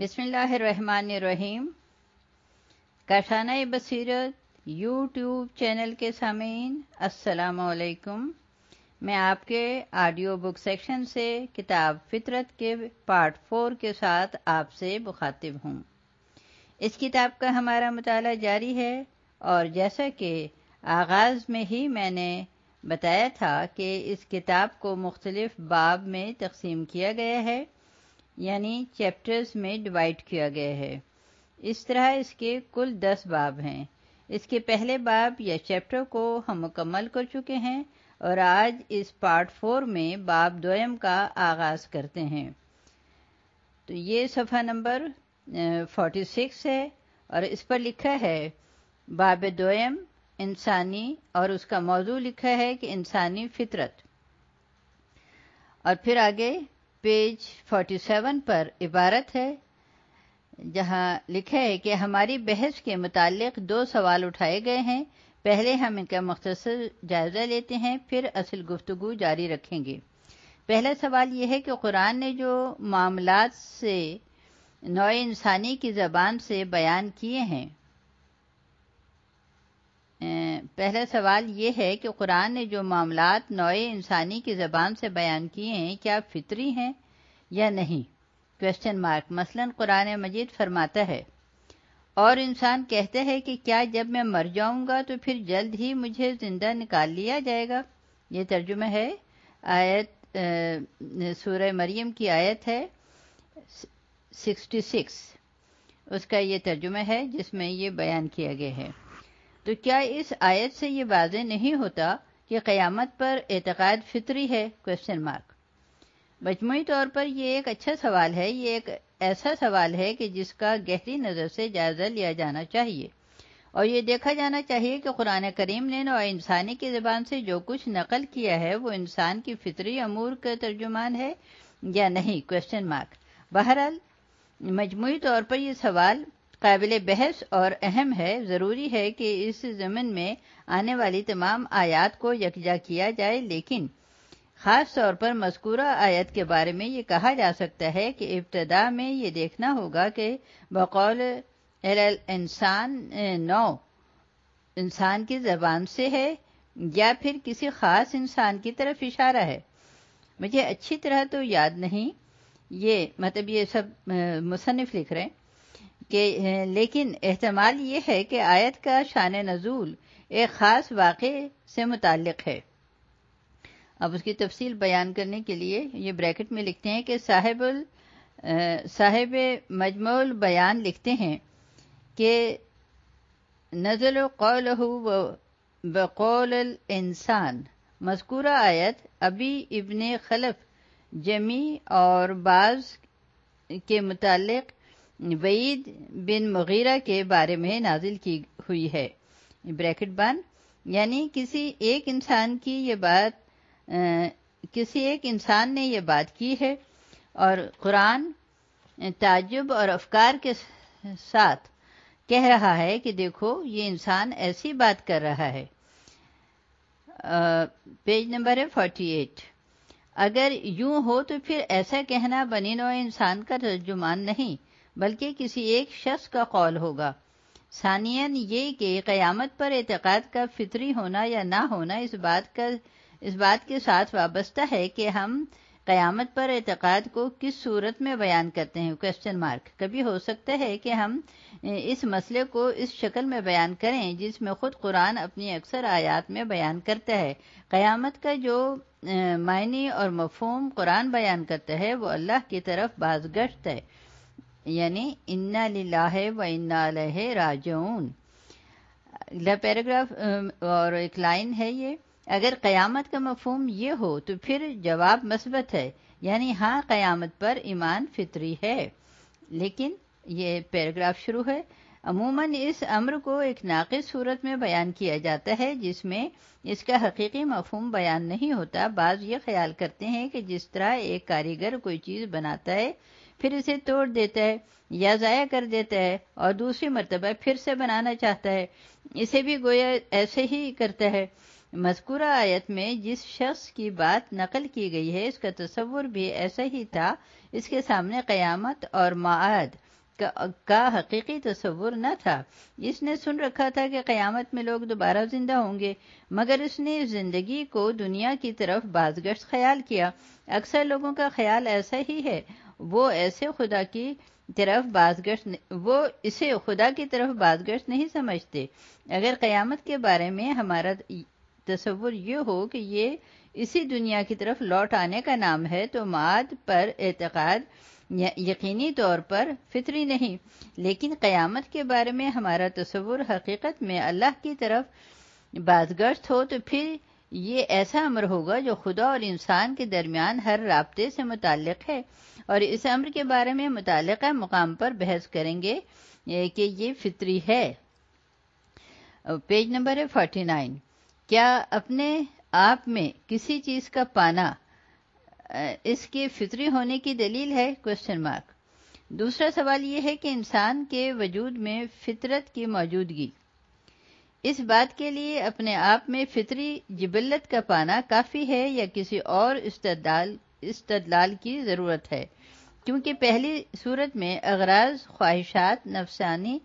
बिस्मिल्लाहिर्रहमानिर्रहीम काशाना बसीरत YouTube channel के सामीन अस्सलाम मैं आपके ऑडियो बुक सेक्शन से किताब फितरत के पार्ट फोर के साथ आपसे मुखातिब हूँ इस किताब का हमारा मताल जारी है और जैसा कि आगाज़ में ही मैंने बताया था कि इस किताब को मुख्तलिफ बाब में तकसीम किया गया है यानी चैप्टर्स में डिवाइड किया गया है इस तरह इसके कुल दस बाब हैं इसके पहले बाब या चैप्टर को हम मुकम्मल कर चुके हैं और आज इस पार्ट फोर में बाब दोयम का आगाज़ करते हैं तो ये सफ़ा नंबर फोर्टी सिक्स है और इस पर लिखा है बाब दोयम इंसानी और उसका मौजू लिखा है कि इंसानी फितरत और फिर आगे पेज 47 पर इबारत है जहां लिखा है कि हमारी बहस के मुतालिक दो सवाल उठाए गए हैं पहले हम इनका मुख्तर जायज़ा लेते हैं फिर असल गुफ्तगु जारी रखेंगे पहला सवाल यह है कि कुरान ने जो मामला से नौ इंसानी की ज़बान से बयान किए हैं पहला सवाल ये है कि कुरान ने जो मामला नोए इंसानी की ज़बान से बयान किए हैं क्या फितरी हैं या नहीं क्वेश्चन मार्क मसलन कुरान मजीद फरमाता है और इंसान कहते हैं कि क्या जब मैं मर जाऊंगा तो फिर जल्द ही मुझे ज़िंदा निकाल लिया जाएगा ये तर्जुमा है आयत सूर मरियम की आयत है सिक्सटी सिक्स उसका ये तर्जुमा है जिसमें ये बयान किया गया है तो क्या इस आयत से ये वाज नहीं होता कि क़यामत पर एतक़ाद फितरी है क्वेश्चन मार्क मजमू तौर पर यह एक अच्छा सवाल है ये एक ऐसा सवाल है कि जिसका गहरी नज़र से जायज़ा लिया जाना चाहिए और ये देखा जाना चाहिए कि कुरान करीम ने नौ इंसानी की ज़बान से जो कुछ नकल किया है वो इंसान की फितरी अमूर का तर्जुमान है या नहीं क्वेश्चन मार्क बहरहाल मजमू तौर पर यह सवाल काबिल बहस और अहम है ज़रूरी है कि इस ज़मन में आने वाली तमाम आयात को यकजा किया जाए लेकिन ख़ास तौर पर मस्कूरा आयत के बारे में ये कहा जा सकता है कि इब्तदा में ये देखना होगा कि बकौल एल इंसान नौ इंसान की ज़बान से है या फिर किसी ख़ास इंसान की तरफ इशारा है मुझे अच्छी तरह तो याद नहीं ये मतलब ये सब मुसनफ़ लिख रहे हैं कि लेकिन अहतमाल ये है कि आयत का शान नजूल एक ख़ास वाक़े से मुतक़ है अब उसकी तफसील बयान करने के लिए ये ब्रैकेट में लिखते हैं कि साहिबुल साहिब मजमूल बयान लिखते हैं कि नज़ल कौल व बकौल इंसान मस्कूरा आयत अभी इबन खलफ जमी और बाज के मुतक़ वईद बिन मुगीरा के बारे में नाजिल की हुई है ब्रैकेट बंद यानी किसी एक इंसान की ये बात आ, किसी एक इंसान ने यह बात की है और कुरान ताजुब और अफकार के साथ कह रहा है कि देखो ये इंसान ऐसी बात कर रहा है पेज नंबर है फोर्टी एट अगर यूं हो तो फिर ऐसा कहना बनी नो इंसान का तर्जुमान नहीं बल्कि किसी एक शख्स का कौल होगा सानियन ये कि क़यामत पर एतक़ाद का फितरी होना या ना होना इस बात का इस बात के साथ वाबस्ता है कि हम क्यामत पर एतक़ाद को किस सूरत में बयान करते हैं क्वेश्चन मार्क कभी हो सकता है कि हम इस मसले को इस शक्ल में बयान करें जिसमें ख़ुद कुरान अपनी अक्सर आयात में बयान करता है क्यामत का जो मायने और मफहम कुरान बयान करता है वो अल्लाह की तरफ बाज गश्त है यानी इन्ना है व इन्ना लहे राजऊन पैराग्राफ और एक लाइन है ये अगर क़यामत का मफहम ये हो तो फिर जवाब मस्बत है यानी हाँ क़यामत पर ईमान फितरी है लेकिन ये पैराग्राफ शुरू है अमूमन इस अम्र को एक नाकद सूरत में बयान किया जाता है जिसमें इसका हकीकी मफहम बयान नहीं होता बाज़ ये ख्याल करते हैं कि जिस तरह एक कारीगर कोई चीज़ बनाता है फिर इसे तोड़ देता है या ज़ाया कर देता है और दूसरी मरतबा फिर से बनाना चाहता है इसे भी गोया ऐसे ही करता है मजकूरा आयत में जिस शख्स की बात नकल की गई है इसका तस्वुर भी ऐसा ही था इसके सामने क़यामत और माद का, का हकीकी तस्वुर न था इसने सुन रखा था कि क़यामत में लोग दोबारा ज़िंदा होंगे मगर इसने इस ज़िंदगी को दुनिया की तरफ बाजगश ख्याल किया अक्सर लोगों का ख्याल ऐसा ही है वो ऐसे खुदा की तरफ बाजगश वो इसे खुदा की तरफ बाजगश नहीं समझते अगर क़यामत के बारे में हमारा तस्वुर ये हो कि ये इसी दुनिया की तरफ लौट आने का नाम है तो माद पर एतक़ाद यकीनी तौर पर फितरी नहीं लेकिन क़यामत के बारे में हमारा तस्वुर हकीकत में अल्लाह की तरफ बाजगश हो तो फिर ये ऐसा अमर होगा जो खुदा और इंसान के दरमियान हर रबते से मुतक है और इस अमर के बारे में मुतल मुकाम पर बहस करेंगे कि ये फितरी है पेज नंबर है फोर्टी नाइन क्या अपने आप में किसी चीज़ का पाना इसके फितरी होने की दलील है क्वेश्चन मार्क दूसरा सवाल यह है कि इंसान के वजूद में फितरत की मौजूदगी इस बात के लिए अपने आप में फितरी जबलत का पाना काफ़ी है या किसी और इस्तदलाल की ज़रूरत है क्योंकि पहली सूरत में अगराज ख्वाहिशात नफसानी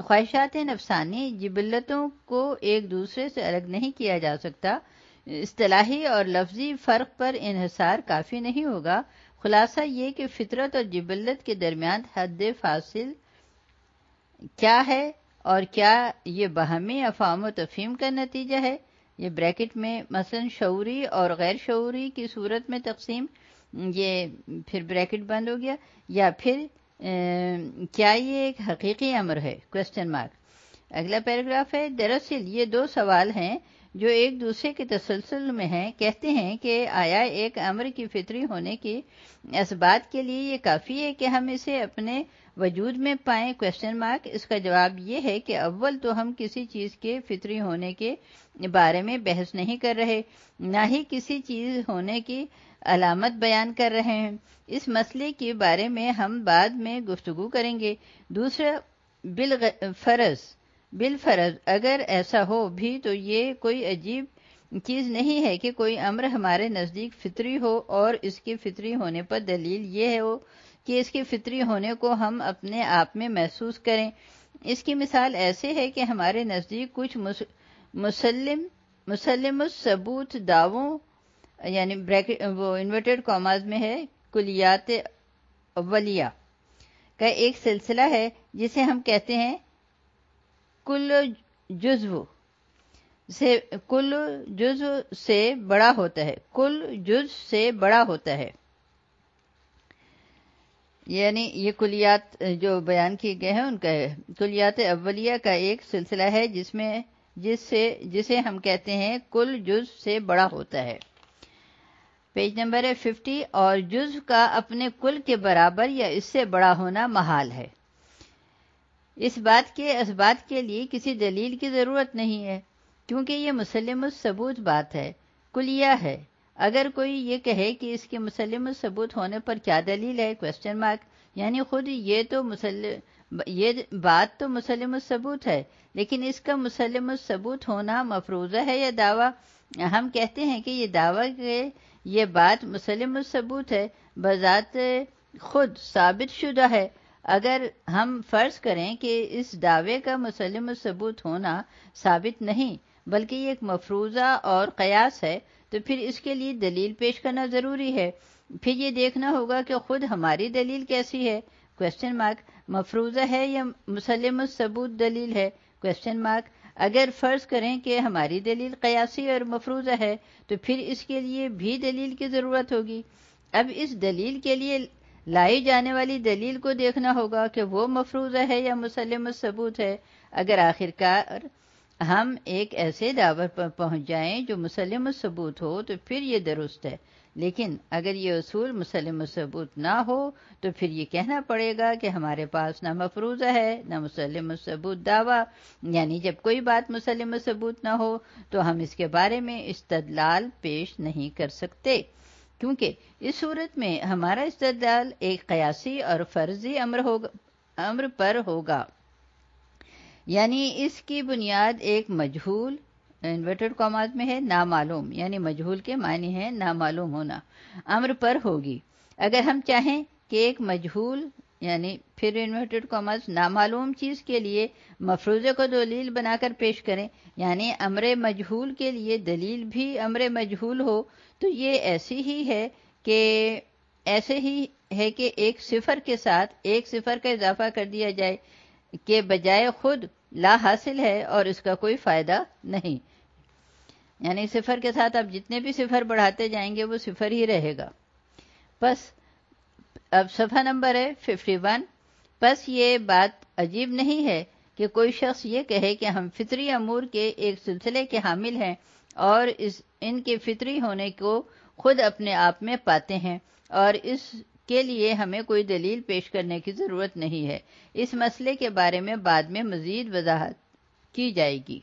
ख्वाहिशात नफसानी जिबलतों को एक दूसरे से अलग नहीं किया जा सकता असलाही और लफ्जी फ़र्क पर इहिसार काफ़ी नहीं होगा खुलासा ये कि फितरत और जबलत के दरमियान हद फासिल क्या है और क्या ये बहमी अफाम व का नतीजा है ये ब्रैकेट में मसलन शौरी और गैर शौरी की सूरत में तकसीम ये फिर ब्रैकेट बंद हो गया या फिर ए, क्या ये एक हकीकी अमर है क्वेश्चन मार्क अगला पैराग्राफ है दरअसल ये दो सवाल हैं जो एक दूसरे के तसलसल में हैं कहते हैं कि आया एक अमर की फितरी होने के इस बात के लिए ये काफ़ी है कि हम इसे अपने वजूद में पाएं क्वेश्चन मार्क इसका जवाब ये है कि अव्वल तो हम किसी चीज़ के फितरी होने के बारे में बहस नहीं कर रहे ना ही किसी चीज़ होने की अलामत बयान कर रहे हैं इस मसले के बारे में हम बाद में गुफ्तु करेंगे दूसरा बिल फर्ज बिलफर्ज अगर ऐसा हो भी तो ये कोई अजीब चीज़ नहीं है कि कोई अमर हमारे नज़दीक फितरी हो और इसके फितरी होने पर दलील ये हो कि इसके फितरी होने को हम अपने आप में महसूस करें इसकी मिसाल ऐसे है कि हमारे नज़दीक कुछ मुसलम मुसलम सबूत दावों यानी ब्रैकेट वो इन्वर्टेड कॉमाज में है कुलियात अवलिया का एक सिलसिला है जिसे हम कहते हैं कुल जुज्व से कुल जुज्व से बड़ा होता है कुल जुज से बड़ा होता है यानी ये कुलियात जो बयान किए गए हैं उनका है कुलियात अवलिया का एक सिलसिला है जिसमें जिससे जिसे हम कहते हैं कुल जुज से बड़ा होता है पेज नंबर है फिफ्टी और जुज का अपने कुल के बराबर या इससे बड़ा होना महाल है इस बात के इस्बात के लिए किसी दलील की ज़रूरत नहीं है क्योंकि ये मुसलम सबूत बात है कुलिया है अगर कोई ये कहे कि इसके मुसलम सबूत होने पर क्या दलील है क्वेश्चन मार्क यानी खुद ये तो मुसल ये बात तो मुसलम सबूत है लेकिन इसका मुसलम सबूत होना मफरूजा है या दावा हम कहते हैं कि ये दावा के ये बात मुसलम सबूत है बजात खुद साबित शुदा है अगर हम फर्ज करें कि इस दावे का मुसलम सबूत होना साबित नहीं बल्कि एक मफरूजा और कयास है तो फिर इसके लिए दलील पेश करना ज़रूरी है फिर ये देखना होगा कि खुद हमारी दलील कैसी है क्वेश्चन मार्क मफरूजा है या मुसलम सबूत दलील है क्वेश्चन मार्क अगर फ़र्ज करें कि हमारी दलील कयासी और मफरूजा है तो फिर इसके लिए भी दलील की ज़रूरत होगी अब इस दलील के लिए लाई जाने वाली दलील को देखना होगा कि वो मफरूज है या मुसलम सबूत है अगर आखिरकार हम एक ऐसे दावर पर पहुंच जाएं जो मुसलम सबूत हो तो फिर ये दुरुस्त है लेकिन अगर ये असूल मुसलम सबूत ना हो तो फिर ये कहना पड़ेगा कि हमारे पास ना मफरूजा है ना मुसलम सबूत दावा यानी जब कोई बात मुसलम सबूत ना हो तो हम इसके बारे में इस्तलाल पेश नहीं कर सकते क्योंकि इस सूरत में हमारा इस्तेदाल एक कयासी और फर्जी अम्र होगा अम्र पर होगा यानी इसकी बुनियाद एक मजहूल इन्वर्टेड कॉमात में है नामालूम यानी मजहूल के मायने हैं नामालूम होना अम्र पर होगी अगर हम चाहें कि एक मजहूल यानी फिर इन्वर्टेड कॉमर्स नामालूम चीज़ के लिए मफरूज़े को दलील बनाकर पेश करें यानी अमर मजहूल के लिए दलील भी अमर मजहूल हो तो ये ऐसी ही है कि ऐसे ही है कि एक सिफर के साथ एक सिफर का इजाफा कर दिया जाए के बजाय खुद ला हासिल है और इसका कोई फ़ायदा नहीं यानी सिफर के साथ आप जितने भी सिफर बढ़ाते जाएंगे वो सिफर ही रहेगा बस अब सफा नंबर है फिफ्टी वन बस ये बात अजीब नहीं है कि कोई शख्स ये कहे कि हम फितरी अमूर के एक सिलसिले के हामिल हैं और इस इनके फितरी होने को खुद अपने आप में पाते हैं और इस के लिए हमें कोई दलील पेश करने की ज़रूरत नहीं है इस मसले के बारे में बाद में मज़ीद वजाहत की जाएगी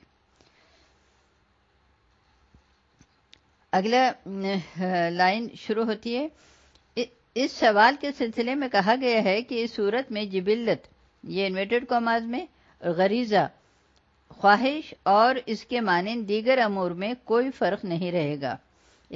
अगला लाइन शुरू होती है इस सवाल के सिलसिले में कहा गया है कि इस सूरत में जिबिल्लत ये इन्वेटेड कॉमाज में गरीज़ा ख्वाहिश और इसके मानन दीगर अमूर में कोई फ़र्क नहीं रहेगा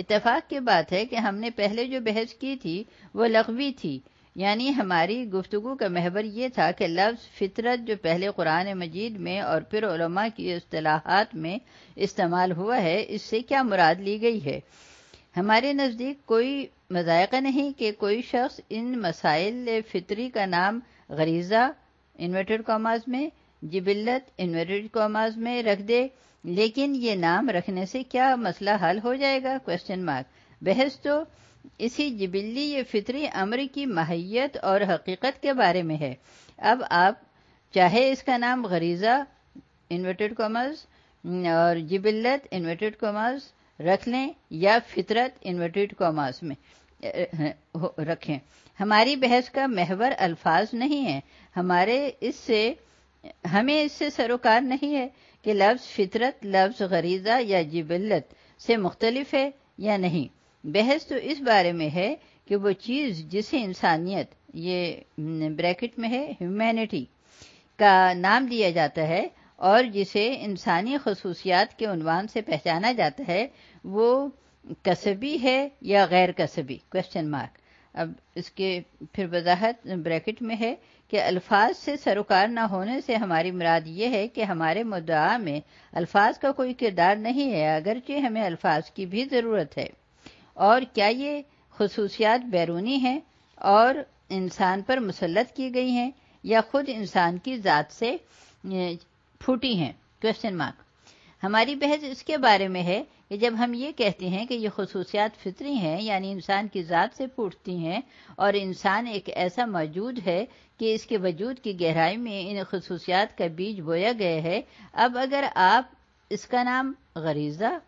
इतफाक़ की बात है कि हमने पहले जो बहस की थी वो लघवी थी यानी हमारी गुफ्तु का महवर यह था कि लफ्ज़ फितरत जो पहले कुरान मजीद में और फिर उलमा की असलाहत में इस्तेमाल हुआ है इससे क्या मुराद ली गई है हमारे नज़दीक कोई मजायका नहीं कि कोई शख्स इन मसाइल फितरी का नाम गरीज़ा इन्वर्टेड कॉमाज में जिबिल्लत इन्वर्टेड कॉमाज में रख दे लेकिन ये नाम रखने से क्या मसला हल हो जाएगा क्वेश्चन मार्क बहस तो इसी जिबिल्ली ये फितरी अमर की माहियत और हकीकत के बारे में है अब आप चाहे इसका नाम गरीज़ा इन्वर्टेड कॉमर्स और जिबिल्लत इन्वर्टेड कॉमर्स रख लें या फितरत इन्वर्टेड कॉमास में रखें हमारी बहस का महवर अल्फाज नहीं है हमारे इससे हमें इससे सरोकार नहीं है कि लफ्ज़ फितरत लफ्ज़ गरीज़ा या जिबलत से मुख्तलिफ है या नहीं बहस तो इस बारे में है कि वो चीज़ जिसे इंसानियत ये ब्रैकेट में है ह्यूमैनिटी का नाम दिया जाता है और जिसे इंसानी खसूसियात के उनवान से पहचाना जाता है वो कसबी है या गैर कसबी क्वेश्चन मार्क अब इसके फिर वजाहत ब्रैकेट में है कि अल्फाज से सरोकार ना होने से हमारी मुराद ये है कि हमारे मुद्दा में अल्फाज का कोई किरदार नहीं है अगरचे हमें अल्फाज की भी ज़रूरत है और क्या ये खसूसियात बैरूनी हैं और इंसान पर मुसलत की गई हैं या खुद इंसान की ज़ात से फूटी हैं क्वेश्चन मार्क हमारी बहस इसके बारे में है कि जब हम ये कहते हैं कि ये खसूसियात फितरी हैं यानी इंसान की ज़ात से फूटती हैं और इंसान एक ऐसा मौजूद है कि इसके वजूद की गहराई में इन खसूसियात का बीज बोया गया है अब अगर आप इसका नाम गरीज़ा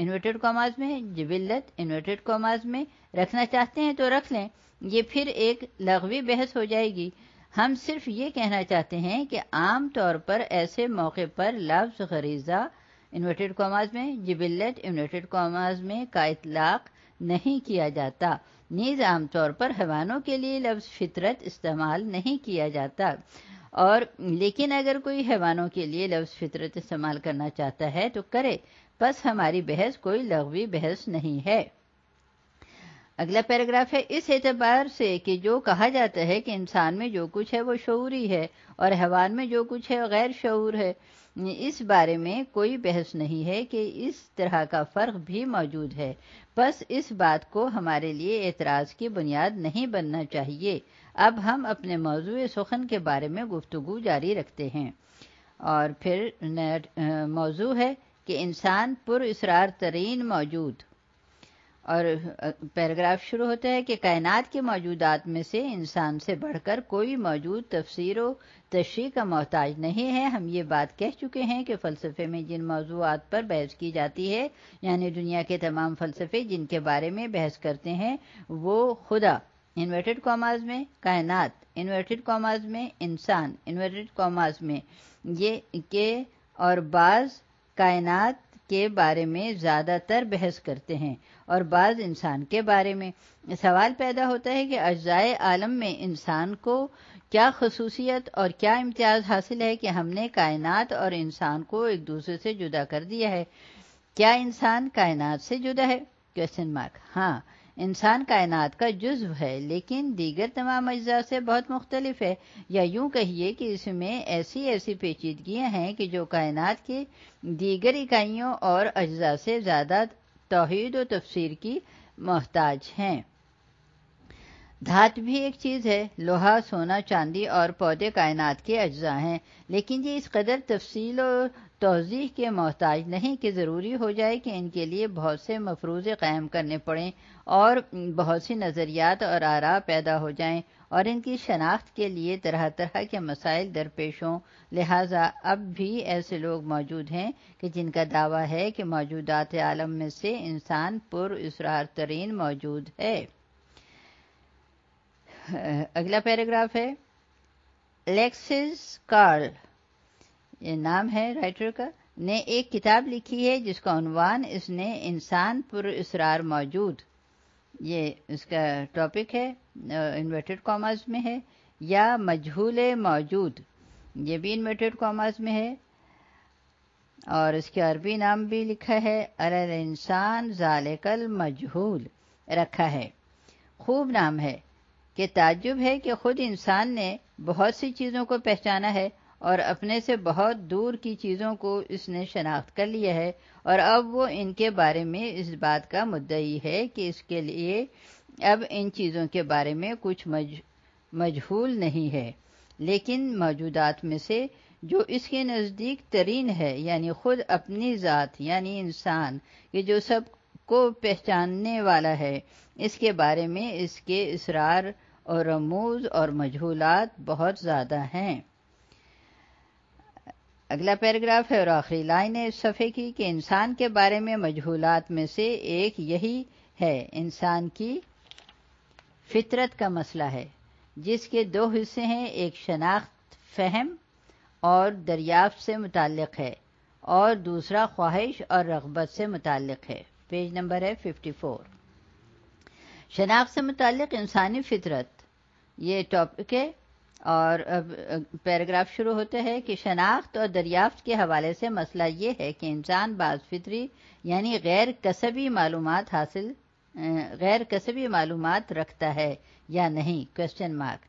इन्वर्टेड कॉमाज में जबिल्लत इन्वर्टेड कॉमाज में रखना चाहते हैं तो रख लें ये फिर एक लगवी बहस हो जाएगी हम सिर्फ ये कहना चाहते हैं कि आम तौर पर ऐसे मौके पर लफ्ज़ गरीज़ा इन्वर्टेड कॉमाज में जिबिल्लत इन्वर्टेड कॉमाज में का इतलाक नहीं किया जाता नीज आमतौर पर हैवानों के लिए लफ्ज़ फितरत इस्तेमाल नहीं किया जाता और लेकिन अगर कोई हैवानों के लिए लफ्ज़ फितरत इस्तेमाल करना चाहता है तो करे बस हमारी बहस कोई लगवी बहस नहीं है अगला पैराग्राफ है इस एतबार से कि जो कहा जाता है कि इंसान में जो कुछ है वो शौरी है और हैवान में जो कुछ है गैर शौर है इस बारे में कोई बहस नहीं है कि इस तरह का फ़र्क भी मौजूद है बस इस बात को हमारे लिए एतराज़ की बुनियाद नहीं बनना चाहिए अब हम अपने मौजू सुखन के बारे में गुफ्तु जारी रखते हैं और फिर मौजू है कि इंसान पुर इसरार तरीन मौजूद और पैराग्राफ शुरू होता है कि कायनात के मौजूदात में से इंसान से बढ़कर कोई मौजूद तफसीर तशरी का मोहताज नहीं है हम ये बात कह चुके हैं कि फ़लसफ़े में जिन मौजूद पर बहस की जाती है यानी दुनिया के तमाम फ़लसफ़े जिनके बारे में बहस करते हैं वो खुदा इन्वर्टेड कॉमाज में कायनात इन्वर्टेड कॉमाज में इंसान इन्वर्टेड कॉमाज में ये के और बाज़ कायनात के बारे में ज़्यादातर बहस करते हैं और बाज इंसान के बारे में सवाल पैदा होता है कि अजाय आलम में इंसान को क्या खसूसियत और क्या इम्तियाज़ हासिल है कि हमने कायनात और इंसान को एक दूसरे से जुदा कर दिया है क्या इंसान कायनात से जुदा है क्वेश्चन मार्क हाँ इंसान कायनात का जुज्व है लेकिन दीगर तमाम अज्जा से बहुत मुख्तलिफ है या यूं कहिए कि इसमें ऐसी ऐसी पेचीदगियां हैं कि जो कायनात के दीगर इकाइयों और अज्जा से ज़्यादा तोहद व तफसीर की मोहताज हैं धात भी एक चीज़ है लोहा सोना चांदी और पौधे कायनात के अज्जा हैं लेकिन ये इस कदर तफसील और तोजीह के मोहताज नहीं कि ज़रूरी हो जाए कि इनके लिए बहुत से मफरूज़ क़ायम करने पड़ें और बहुत सी नज़रियात और आरा पैदा हो जाए और इनकी शनाख्त के लिए तरह तरह के मसाइल दरपेश हों लिहाजा अब भी ऐसे लोग मौजूद हैं कि जिनका दावा है कि मौजूदात आलम में से इंसान पुरसरार तरीन मौजूद है अगला पैराग्राफ है लेक्सिस कार्ल नाम है राइटर का ने एक किताब लिखी है जिसका अनुवान इसने इंसान पुर इसरार मौजूद ये इसका टॉपिक है इन्वर्टेड कॉमर्स में है या मजहूल मौजूद ये भी इन्वर्टेड कॉमर्स में है और इसके अरबी नाम भी लिखा है अरल इंसान जालिकल मजहूल रखा है खूब नाम है कि ताजुब है कि खुद इंसान ने बहुत सी चीज़ों को पहचाना है और अपने से बहुत दूर की चीज़ों को इसने शनाख्त कर लिया है और अब वो इनके बारे में इस बात का मुद्दई है कि इसके लिए अब इन चीज़ों के बारे में कुछ मज मजहूल नहीं है लेकिन मौजूदात में से जो इसके नज़दीक तरीन है यानी खुद अपनी ज़ात यानी इंसान ये जो सब को पहचानने वाला है इसके बारे में इसके इसरार और रमूज और मजहूलात बहुत ज़्यादा हैं अगला पैराग्राफ है और आखिरी लाइन है इस सफ़े की कि इंसान के बारे में मजहूलात में से एक यही है इंसान की फितरत का मसला है जिसके दो हिस्से हैं एक शनाख्त फहम और दरियाफ्त से मुतक़ है और दूसरा ख्वाहिश और रगबत से मुतक़ है पेज नंबर है फिफ्टी फोर शनाख्त से मुतक़ इंसानी फितरत ये टॉपिक है और पैराग्राफ शुरू होते हैं कि शनाख्त और दरियाफ्त के हवाले से मसला ये है कि इंसान बाज फित्री यानी गैर कसबी मालूम हासिल गैर कसबी मालूम रखता है या नहीं क्वेश्चन मार्क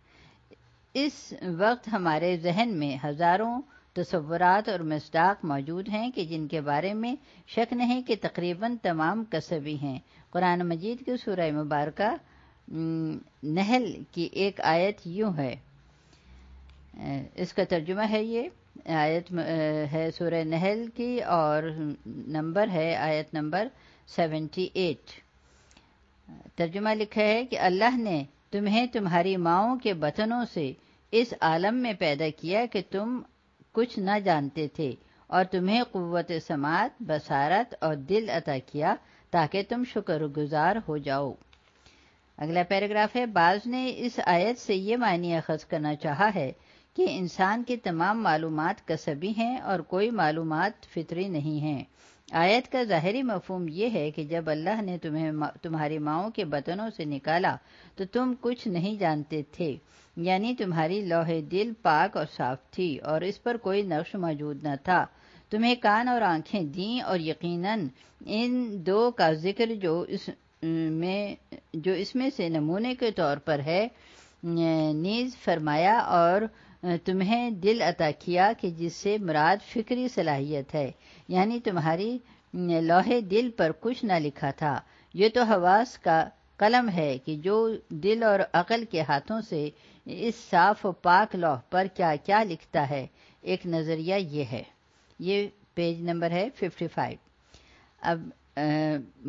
इस वक्त हमारे जहन में हज़ारों तस्वुरात और मजदाक मौजूद हैं कि जिनके बारे में शक नहीं कि तकरीबन तमाम कसबी हैं कुरान मजीद की सूरह मुबारक नहल की एक आयत यूं है इसका तर्जुमा है ये आयत है सूर्य नहल की और नंबर है आयत नंबर सेवेंटी एट तर्जुमा लिखा है कि अल्लाह ने तुम्हें तुम्हारी माओं के बतनों से इस आलम में पैदा किया कि तुम कुछ न जानते थे और तुम्हें कुत समात बसारत और दिल अता किया ताकि तुम शुक्रगुजार हो जाओ अगला पैराग्राफ है बाज ने इस आयत से ये मायने अखज करना चाहा है कि इंसान की तमाम मालूम कसबी हैं और कोई मालूम फितरी नहीं हैं आयत का ज़ाहरी मफहम यह है कि जब अल्लाह ने तुम्हें तुम्हारी माओ के बतनों से निकाला तो तुम कुछ नहीं जानते थे यानी तुम्हारी लोहे दिल पाक और साफ थी और इस पर कोई नक्श मौजूद न था तुम्हें कान और आंखें दी और यकीनन इन दो का जिक्र जो इस में जो इसमें से नमूने के तौर पर है नीज फरमाया और तुम्हें दिल अता किया कि जिससे मुराद फिक्री सलाहियत है यानी तुम्हारी लोहे दिल पर कुछ ना लिखा था ये तो हवास का कलम है कि जो दिल और अकल के हाथों से इस साफ पाक लौह पर क्या क्या लिखता है एक नज़रिया ये है ये पेज नंबर है 55 अब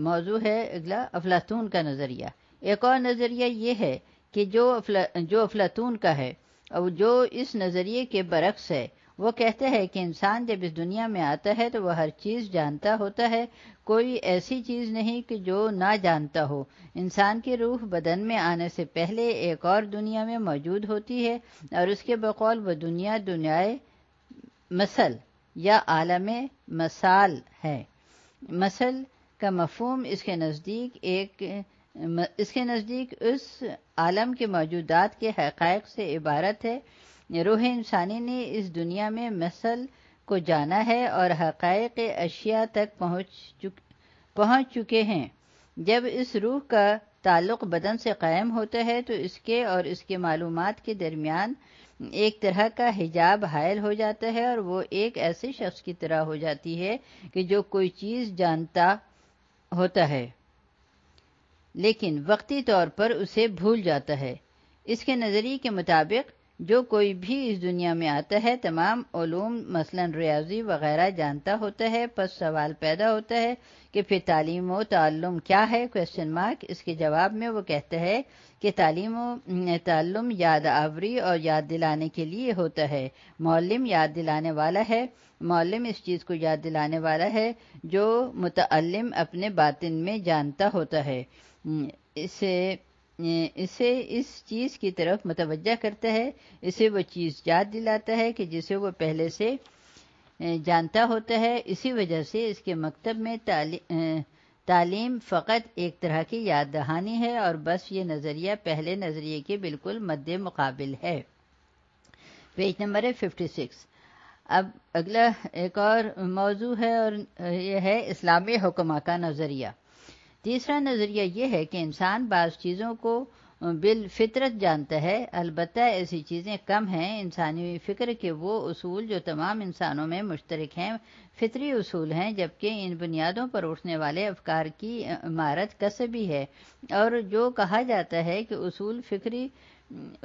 मौजू है अगला अफलातून का नज़रिया एक और नज़रिया ये है कि जो अफला, जो अफलातून का है अब जो इस नज़रिए के बरक्स है वो कहते हैं कि इंसान जब इस दुनिया में आता है तो वह हर चीज़ जानता होता है कोई ऐसी चीज़ नहीं कि जो ना जानता हो इंसान की रूह बदन में आने से पहले एक और दुनिया में मौजूद होती है और उसके बकौल वह दुनिया दुनियाए मसल या आलम मसाल है मसल का मफहम इसके नज़दीक एक इसके नज़दीक उस आलम के मौजूदात के हक़ से इबारत है रूह इंसानी ने इस दुनिया में मसल को जाना है और हक़ अशिया तक पहुँच चुक पहुँच चुके हैं जब इस रूह का ताल्लुक बदन से कायम होता है तो इसके और इसके मालूम के दरमियान एक तरह का हिजाब हायल हो जाता है और वो एक ऐसे शख्स की तरह हो जाती है कि जो कोई चीज़ जानता होता है लेकिन वक्ती तौर पर उसे भूल जाता है इसके नज़रिए के मुताबिक जो कोई भी इस दुनिया में आता है तमाम ओलूम मसलन रियाजी वगैरह जानता होता है बस सवाल पैदा होता है कि फिर तालीम व ताल्लुम क्या है क्वेश्चन मार्क इसके जवाब में वो कहता है कि तालीम व याद आवरी और याद दिलाने के लिए होता है मौलम याद दिलाने वाला है मौलम इस चीज़ को याद दिलाने वाला है जो मुतम अपने बातिन में जानता होता है इसे इसे इस चीज़ की तरफ मतवजह करता है इसे वो चीज़ याद दिलाता है कि जिसे वो पहले से जानता होता है इसी वजह से इसके मकतब में ताली, तालीम फ़कत एक तरह की याद दहानी है और बस ये नज़रिया पहले नज़रिए के बिल्कुल मद्द मुकाबिल है पेज नंबर है फिफ्टी सिक्स अब अगला एक और मौजू है और यह है इस्लामी हुक्मा का नज़रिया तीसरा नज़रिया यह है कि इंसान बाज़ चीज़ों को बिल फितरत जानता है अलबत् ऐसी चीज़ें कम हैं इंसानी फ़िक्र के वो असूल जो तमाम इंसानों में मुश्तरक हैं फितरी असूल हैं जबकि इन बुनियादों पर उठने वाले अफकार की इमारत कसबी है और जो कहा जाता है कि असूल फ़िक्री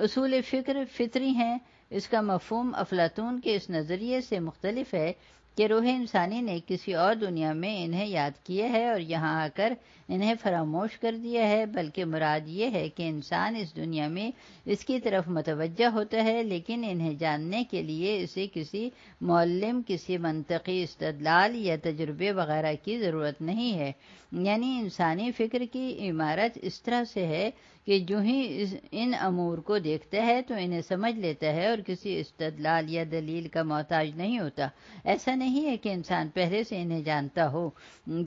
असूल फ़िक्र फितरी हैं इसका मफहम अफलातून के इस नज़रिए से मुख्तलिफ है कि रूह इंसानी ने किसी और दुनिया में इन्हें याद किया है और यहाँ आकर इन्हें फरामोश कर दिया है बल्कि मुराद ये है कि इंसान इस दुनिया में इसकी तरफ मतवजह होता है लेकिन इन्हें जानने के लिए इसे किसी मौलम किसी मनतकी इस्तलाल या तजुर्बे वगैरह की ज़रूरत नहीं है यानी इंसानी फ़िक्र की इमारत इस तरह से है कि जो ही इन अमूर को देखता है तो इन्हें समझ लेता है और किसी इस्तदलाल या दलील का मोहताज नहीं होता ऐसा नहीं है कि इंसान पहले से इन्हें जानता हो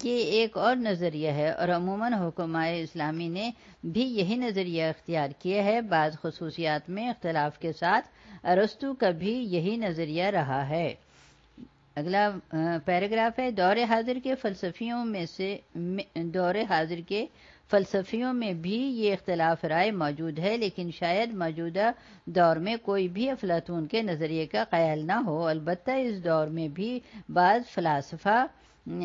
ये एक और नज़रिया है और अमूमन हुक्मा इस्लामी ने भी यही नज़रिया अख्तियार किया है बाद खसूसियात में इख्तलाफ के साथ अरस्तु का भी यही नज़रिया रहा है अगला पैराग्राफ है दौरे हाजिर के फ़लसफ़ियों में से दौरे हाजिर के फ़लसफ़ियों में भी ये इख्तलाफ राय मौजूद है लेकिन शायद मौजूदा दौर में कोई भी अफलातून के नज़रिए का ख्याल ना हो अलबत् इस दौर में भी बाद फ़लासफ़ा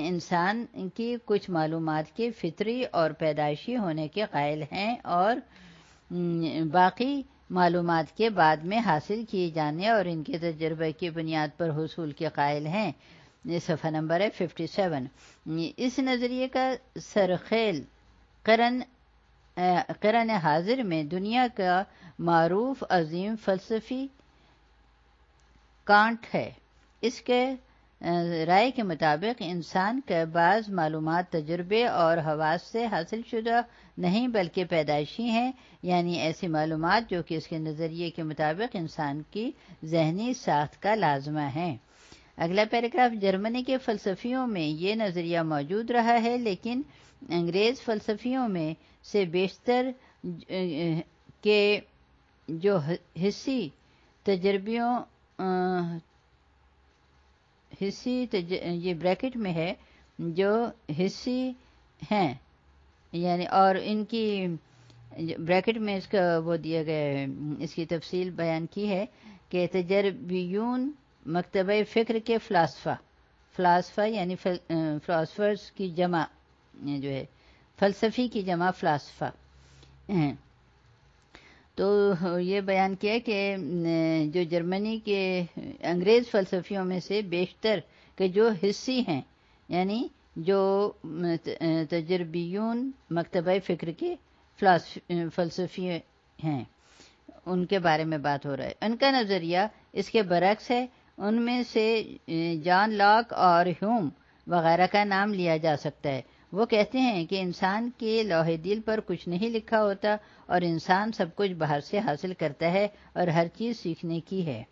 इंसान की कुछ मालूम के फितरी और पैदाइशी होने के कायल हैं और बाकी मालूम के बाद में हासिल किए जाने और इनके तजर्बे की बुनियाद पर हसूल के कायल हैं सफ़ा नंबर है फिफ्टी सेवन इस नज़रिए का सरखेल करन करन हाजिर में दुनिया का मरूफ अजीम फलसफी कांट है इसके राय के मुताबिक इंसान के बाज़ मालूम तजुर्बे और हवास से हासिल शुदा नहीं बल्कि पैदाइशी हैं यानी ऐसी मालूम जो कि इसके नज़रिए के मुताबिक इंसान की जहनी साख्त का लाजमा है अगला पैराग्राफ जर्मनी के फलसफियों में ये नज़रिया मौजूद रहा है लेकिन अंग्रेज़ फलसफियों में से बेशतर के जो हिस्सी तजर्बियों हिस्सी तज, ये ब्रैकेट में है जो हिस्सी हैं यानी और इनकी ब्रैकेट में इसका वो दिया गया है इसकी तफसील बयान की है कि तजर्बियून मकतब फ़िक्र के फ़लासफ़ा फ़लासफ़ा यानी फ़लासफ़र्स की जमा जो है फ़लसफ़ी की जमा फ़लासफ़ा तो ये बयान किया कि जो जर्मनी के अंग्रेज़ फ़लसफ़ियों में से बेशतर के जो हिस्सी हैं यानी जो तजर्बियन मकतब फ़िक्र के फ़लसफ़ी हैं उनके बारे में बात हो रहा है उनका नज़रिया इसके बरक्स है उनमें से जॉन लॉक और ह्यूम वगैरह का नाम लिया जा सकता है वो कहते हैं कि इंसान के लोहे दिल पर कुछ नहीं लिखा होता और इंसान सब कुछ बाहर से हासिल करता है और हर चीज़ सीखने की है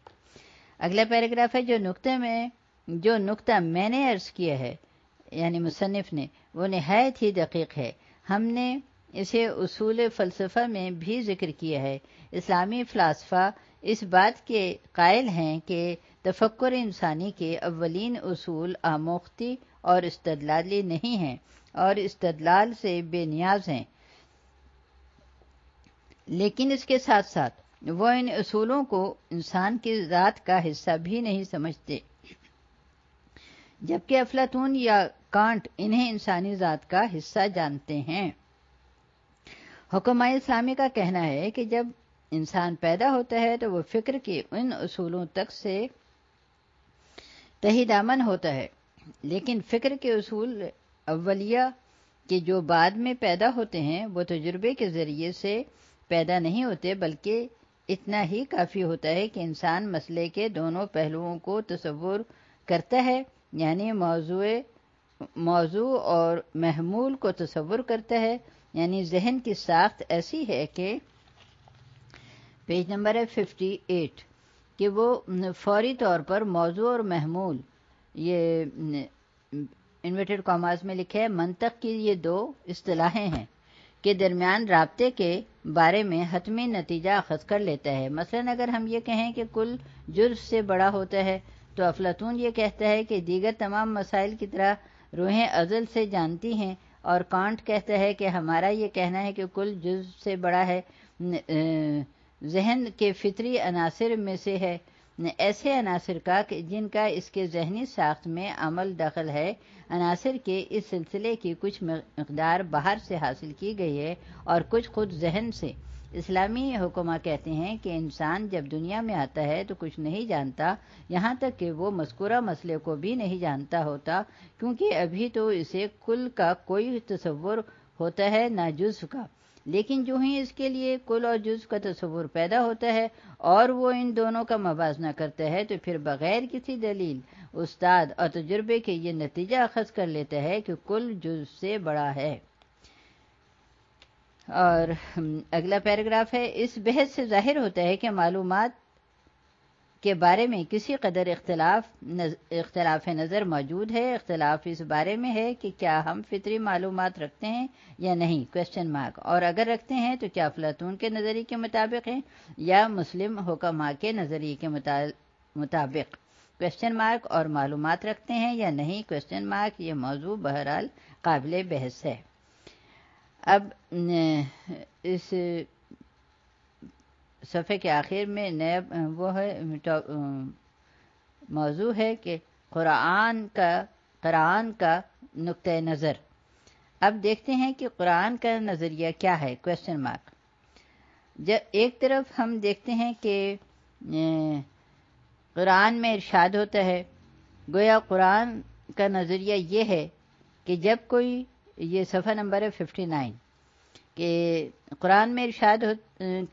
अगला पैराग्राफ है जो नुकते में जो नुकता मैंने अर्ज किया है यानी मुसनफ़ ने वो नहायत ही दकीक है हमने इसे उसूल फ़लसफ़ा में भी जिक्र किया है इस्लामी फ़लासफ़ा इस बात के कायल हैं कि तफक्र इंसानी के अवलिन असूल आमोख्ती और इस्तलाली नहीं हैं और इस्तलाल से बेनियाज हैं लेकिन इसके साथ साथ वह इन असूलों को इंसान की ज़ात का हिस्सा भी नहीं समझते जबकि अफलातून या कांट इन्हें इंसानी ज़ात का हिस्सा जानते हैं हुकमाय इस्लामी का कहना है कि जब इंसान पैदा होता है तो वह फ़िक्र के उन असूलों तक से तहीदामन होता है लेकिन फ़िक्र के असूल अवलिया के जो बाद में पैदा होते हैं वो तजुर्बे के ज़रिए से पैदा नहीं होते बल्कि इतना ही काफ़ी होता है कि इंसान मसले के दोनों पहलुओं को तस्वुर करता है यानी मौजू मौजू और महमूल को तस्वुर करता है यानी जहन की साख्त ऐसी है कि पेज नंबर है फिफ्टी एट कि वो फौरी तौर पर मौजू और महमूल ये इन्वर्टेड कॉमास में लिखे है मंतक की ये दो असलाहें हैं के दरमियान रबते के बारे में हतमी नतीजा अखज कर लेता है मसलन अगर हम ये कहें कि कुल जुर्ज से बड़ा होता है तो अफलातून ये कहता है कि दीगर तमाम मसाइल की तरह रूहें अजल से जानती हैं और कांट कहता है कि हमारा ये कहना है कि कुल जुज से बड़ा है न, न, जहन के फितरी अनासर में से है ऐसे अनासर का जिनका इसके जहनी साख्त में अमल दखल है अनासर के इस सिलसिले की कुछ मकदार बाहर से हासिल की गई है और कुछ खुद जहन से इस्लामी हुक्मा कहते हैं कि इंसान जब दुनिया में आता है तो कुछ नहीं जानता यहाँ तक कि वो मस्कुरा मसले को भी नहीं जानता होता क्योंकि अभी तो इसे कुल का कोई तस्वुर होता है ना जुज्व का लेकिन जो ही इसके लिए कुल और जुज का तस्वुर पैदा होता है और वो इन दोनों का मवाजना करता है तो फिर बगैर किसी दलील उस्ताद और तजुर्बे के ये नतीजा अखज कर लेता है कि कुल जुज से बड़ा है और हम्म, अगला पैराग्राफ है इस बहस से जाहिर होता है कि मालूमात के बारे में किसी कदर इख्तलाफ नज, इख्तलाफ नज़र मौजूद है इख्तलाफ इस बारे में है कि क्या हम फितरी मालूम रखते हैं या नहीं क्वेश्चन मार्क और अगर रखते हैं तो क्या फलातून के नज़रिए के मुताबिक हैं या मुस्लिम हुक्मा के नज़रिए के मुताबिक क्वेश्चन मार्क और मालूम रखते हैं या नहीं क्वेश्चन मार्क ये मौजू बहरहाल काबिल बहस है अब इस सफ़े के आखिर में नया वो है मौजू है कि कुरान का कुरान का नुक़ नज़र अब देखते हैं कि कुरान का नज़रिया क्या है क्वेश्चन मार्क जब एक तरफ हम देखते हैं कि कुरान में इरशाद होता है गोया कुरान का नज़रिया ये है कि जब कोई ये सफ़ा नंबर है फिफ्टी नाइन कि कुरान में इर्शाद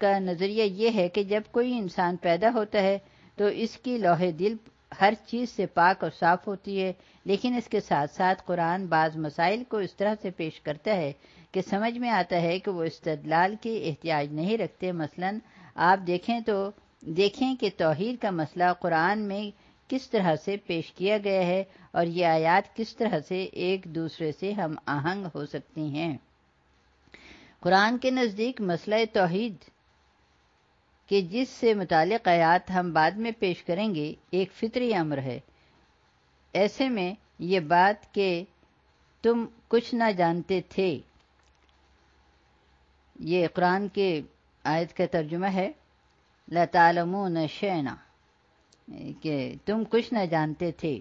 का नज़रिया ये है कि जब कोई इंसान पैदा होता है तो इसकी लोहे दिल हर चीज़ से पाक और साफ होती है लेकिन इसके साथ साथ कुरान बाज़ मसाइल को इस तरह से पेश करता है कि समझ में आता है कि वो इस्तदलाल की एहतियाज नहीं रखते मसलन आप देखें तो देखें कि तोहिर का मसला कुरान में किस तरह से पेश किया गया है और ये आयात किस तरह से एक दूसरे से हम आहंग हो सकती हैं कुरान के नज़दीक मसला तोहद के से मुतल आयात हम बाद में पेश करेंगे एक फितरी अमर है ऐसे में ये बात के तुम कुछ ना जानते थे ये कुरान के आयत का तर्जुमा है लतालमून शैना कि तुम कुछ न जानते थे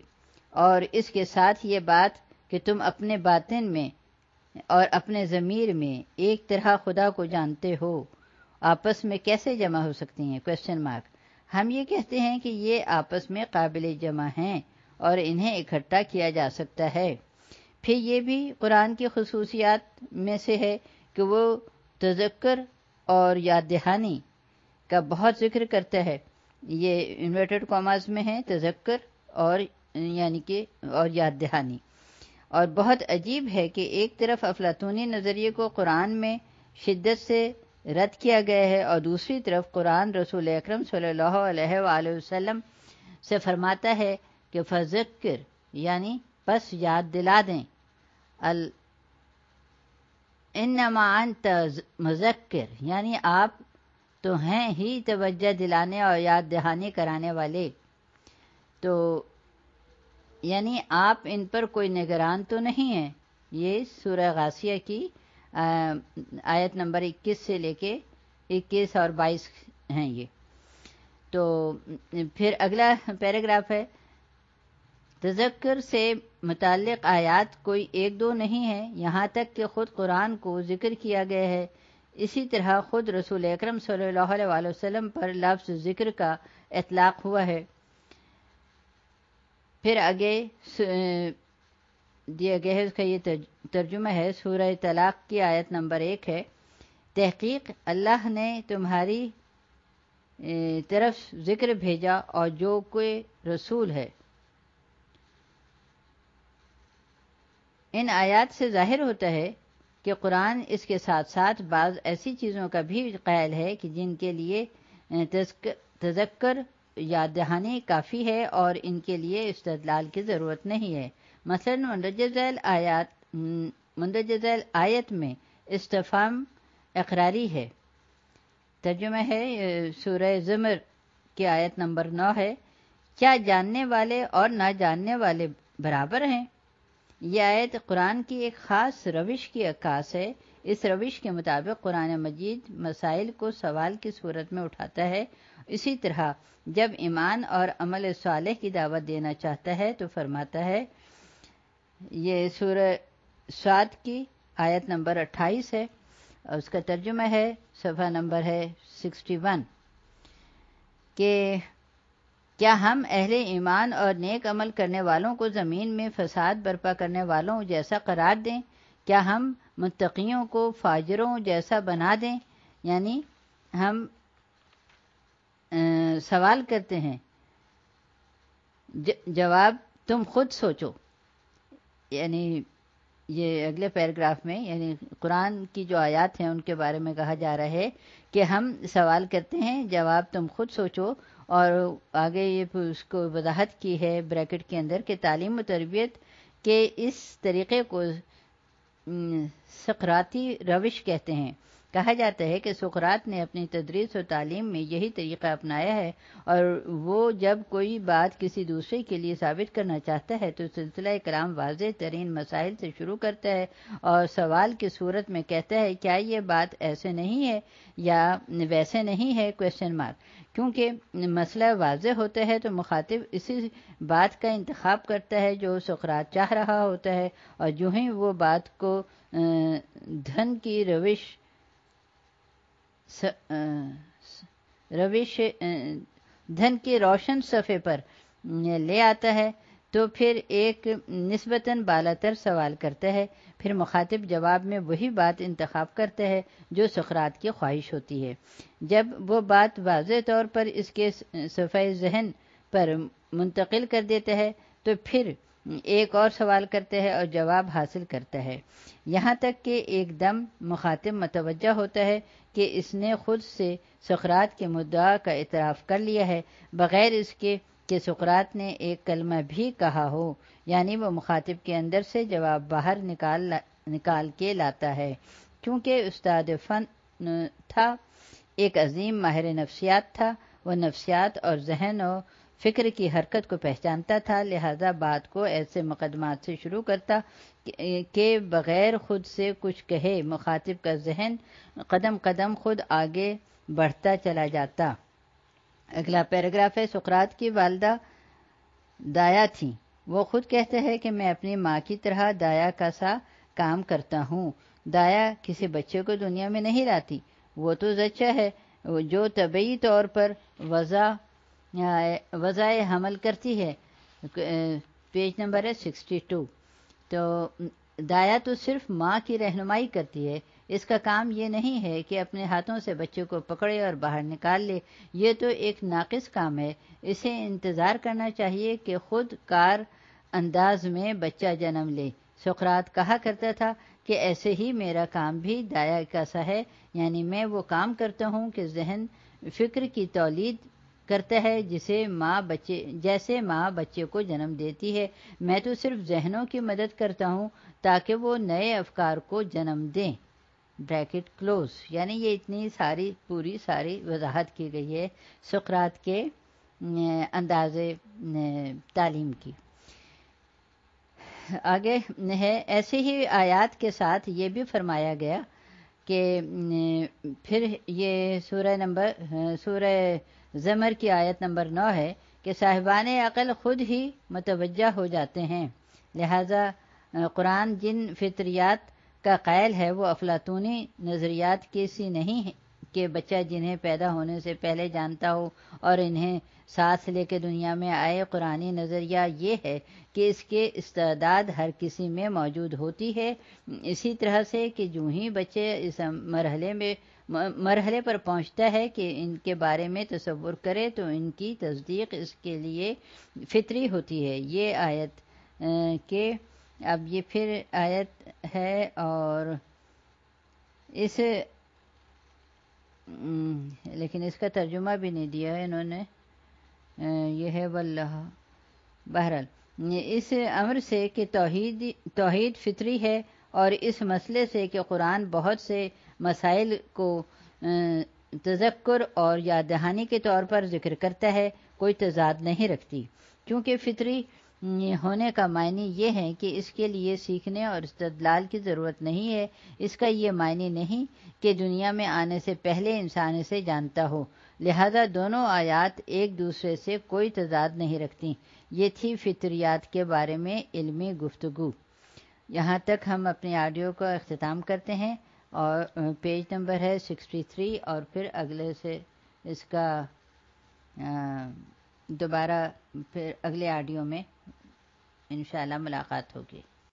और इसके साथ ये बात कि तुम अपने बातिन में और अपने ज़मीर में एक तरह खुदा को जानते हो आपस में कैसे जमा हो सकती हैं क्वेश्चन मार्क हम ये कहते हैं कि ये आपस में काबिल जमा हैं और इन्हें इकट्ठा किया जा सकता है फिर ये भी कुरान की खसूसियात में से है कि वो तजक्र और याद दहानी का बहुत जिक्र करता है ये इन्वर्टेड कॉमास में है तजक्र और यानी कि और याद दहानी और बहुत अजीब है कि एक तरफ अफलातूनी नज़रिए को कुरान में शिद्दत से रद्द किया गया है और दूसरी तरफ कुरान रसूल अक्रम वसल्लम से फरमाता है कि फजक्र यानी बस याद दिला दें अल इनमान मजक्र यानी आप तो हैं ही तवज्जा दिलाने और याद दहानी कराने वाले तो यानी आप इन पर कोई निगरान तो नहीं है ये सूर्य गासिया की आयत नंबर 21 से लेके 21 और 22 हैं ये तो फिर अगला पैराग्राफ है तजक्र से मुतल आयात कोई एक दो नहीं है यहाँ तक कि ख़ुद कुरान को जिक्र किया गया है इसी तरह ख़ुद रसूल अक्रम सल्लल्लाहु अलैहि पर लफ्ज़ जिक्र का इतलाक़ हुआ है फिर आगे दिया गया है उसका ये तर्जुमा है सूर तलाक की आयत नंबर एक है तहकीक अल्लाह ने तुम्हारी तरफ जिक्र भेजा और जो कोई रसूल है इन आयात से जाहिर होता है कि कुरान इसके साथ साथ बाज़ ऐसी चीज़ों का भी कायल है कि जिनके लिए तस्क तजक्कर याद दहानी काफ़ी है और इनके लिए इस्तलाल की ज़रूरत नहीं है मसलन मंदजैल आयात मंदजैल आयत में इस्तफाम अकरारी है तर्जुमा है सूर्य जुमर की आयत नंबर नौ है क्या जानने वाले और ना जानने वाले बराबर हैं यह आयत कुरान की एक ख़ास रविश की अक्कास है इस रविश के मुताबिक कुरान मजीद मसाइल को सवाल की सूरत में उठाता है इसी तरह जब ईमान और अमल साल की दावत देना चाहता है तो फरमाता है ये सूर स्वाद की आयत नंबर 28 है और उसका तर्जुमा है सफ़ा नंबर है 61 के क्या हम अहले ईमान और नेक अमल करने वालों को ज़मीन में फसाद बर्पा करने वालों जैसा करार दें क्या हम मुतकीयों को फाजरों जैसा बना दें यानी हम आ, सवाल करते हैं ज, जवाब तुम खुद सोचो यानी ये अगले पैराग्राफ में यानी कुरान की जो आयत हैं उनके बारे में कहा जा रहा है कि हम सवाल करते हैं जवाब तुम खुद सोचो और आगे ये उसको वजाहत की है ब्रैकेट के अंदर कि तालीम तरबियत के इस तरीक़े को सकराती रविश कहते हैं कहा जाता है कि सुखरात ने अपनी तदरीस और तालीम में यही तरीका अपनाया है और वो जब कोई बात किसी दूसरे के लिए साबित करना चाहता है तो सिलसिला कराम वाज तरीन मसाइल से शुरू करता है और सवाल की सूरत में कहता है क्या ये बात ऐसे नहीं है या वैसे नहीं है क्वेश्चन मार्क क्योंकि मसला वाज होता है तो मुखातिब इसी बात का इंतखब करता है जो सुखरात चाह रहा होता है और जो ही वो बात को धन की रविश स, रविश धन के रोशन सफ़े पर ले आता है तो फिर एक नस्बता बालातर सवाल करता है फिर मुखातिब जवाब में वही बात इंतखब करता है जो सखरात की ख्वाहिश होती है जब वो बात वाज तौर पर इसके सफ़े जहन पर मुंतकिल कर देता है तो फिर एक और सवाल करता है और जवाब हासिल करता है यहाँ तक कि एकदम मुखातिब मतवजा होता है कि इसने खुद से सखरात के मुद्दा का इतराफ़ कर लिया है बग़ैर इसके कि सुकरात ने एक कलमा भी कहा हो यानी वह मुखातिब के अंदर से जवाब बाहर निकाल निकाल के लाता है क्योंकि उस्ताद फन था एक अजीम माहिर नफ्सियात था वह नफ्सियात और जहन और फ़िक्र की हरकत को पहचानता था लिहाजा बात को ऐसे मुकदमात से शुरू करता के बग़ैर खुद से कुछ कहे मुखातिब का जहन कदम कदम खुद आगे बढ़ता चला जाता अगला पैराग्राफ है सुकरात की वालदा दाया थी वो खुद कहते हैं कि मैं अपनी माँ की तरह दाया का सा काम करता हूँ दाया किसी बच्चे को दुनिया में नहीं लाती वो तो जच्चा है जो तबी तौर पर वज़ा वज़ाय हमल करती है पेज नंबर है सिक्सटी टू तो दाया तो सिर्फ माँ की रहनुमाई करती है इसका काम ये नहीं है कि अपने हाथों से बच्चे को पकड़े और बाहर निकाल ले ये तो एक नाकिस काम है इसे इंतज़ार करना चाहिए कि खुद कार अंदाज में बच्चा जन्म ले सुखरात कहा करता था कि ऐसे ही मेरा काम भी दाया का सा है यानी मैं वो काम करता हूँ कि जहन फिक्र की तोलीद करता है जिसे माँ बच्चे जैसे माँ बच्चे को जन्म देती है मैं तो सिर्फ जहनों की मदद करता हूँ ताकि वो नए अफकार को जन्म दें ब्रैकेट क्लोज यानी ये इतनी सारी पूरी सारी वजाहत की गई है सुकरात के अंदाज तालीम की आगे है ऐसे ही आयात के साथ ये भी फरमाया गया कि फिर ये सूरह नंबर सूरह जमर की आयत नंबर नौ है कि साहिबान अकल खुद ही मतवजह हो जाते हैं लिहाजा कुरान जिन फितरियात का कायल है वो अफलातूनी नज़रियात के सी नहीं है कि बच्चा जिन्हें पैदा होने से पहले जानता हो और इन्हें साथ लेके दुनिया में आए कुरानी नज़रिया ये है कि इसके इस्तादाद हर किसी में मौजूद होती है इसी तरह से कि जूँ ही बच्चे इस मरहले में मरहले पर पहुंचता है कि इनके बारे में तस्वुर करे तो इनकी तस्दीक इसके लिए फितरी होती है ये आयत के अब ये फिर आयत है और इस हम्म, लेकिन इसका तर्जुमा भी नहीं दिया है इन्होंने यह है वल्लाह बहरहाल इस अम्र से कि तोहीद तोहीद फितरी है और इस मसले से कि कुरान बहुत से मसाइल को तजक्र और याद दहानी के तौर पर जिक्र करता है कोई तजाद नहीं रखती क्योंकि फितरी होने का मायने ये है कि इसके लिए सीखने और इस्तदलाल की ज़रूरत नहीं है इसका ये मायने नहीं कि दुनिया में आने से पहले इंसान इसे जानता हो लिहाजा दोनों आयात एक दूसरे से कोई तजाद नहीं रखती ये थी फितरियात के बारे में इल्मी गुफ्तु यहाँ तक हम अपने ऑडियो का अख्ताम करते हैं और पेज नंबर है सिक्सटी थ्री और फिर अगले से इसका दोबारा फिर अगले ऑडियो में इन मुलाकात होगी